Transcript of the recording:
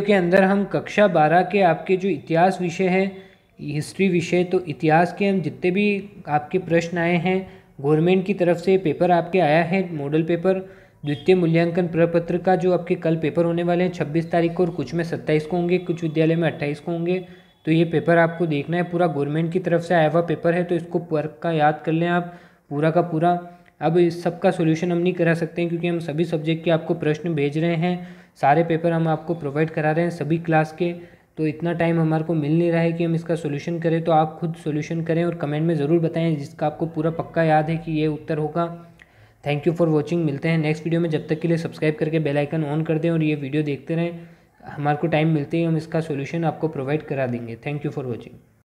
के अंदर हम कक्षा बारह के आपके जो इतिहास विषय है हिस्ट्री विषय तो इतिहास के हम जितने भी आपके प्रश्न आए हैं गवर्नमेंट की तरफ से पेपर आपके आया है मॉडल पेपर द्वितीय मूल्यांकन प्रपत्र का जो आपके कल पेपर होने वाले हैं छब्बीस तारीख को और कुछ में सत्ताईस को होंगे कुछ विद्यालय में अट्ठाईस को होंगे तो ये पेपर आपको देखना है पूरा गवर्नमेंट की तरफ से आया हुआ पेपर है तो इसको वर्क का याद कर लें आप पूरा का पूरा अब इस सब का सोल्यूशन हम नहीं करा सकते हैं क्योंकि हम सभी सब्जेक्ट के आपको प्रश्न भेज रहे हैं सारे पेपर हम आपको प्रोवाइड करा रहे हैं सभी क्लास के तो इतना टाइम हमारे को मिल नहीं रहा है कि हम इसका सोल्यूशन करें तो आप खुद सोल्यूशन करें और कमेंट में ज़रूर बताएं जिसका आपको पूरा पक्का याद है कि ये उत्तर होगा थैंक यू फॉर वॉचिंग मिलते हैं नेक्स्ट वीडियो में जब तक के लिए सब्सक्राइब करके बेल आइकन ऑन कर दें और ये वीडियो देखते रहें हमारे को टाइम मिलते ही हम इसका सोल्यूशन आपको प्रोवाइड करा देंगे थैंक यू फॉर वॉचिंग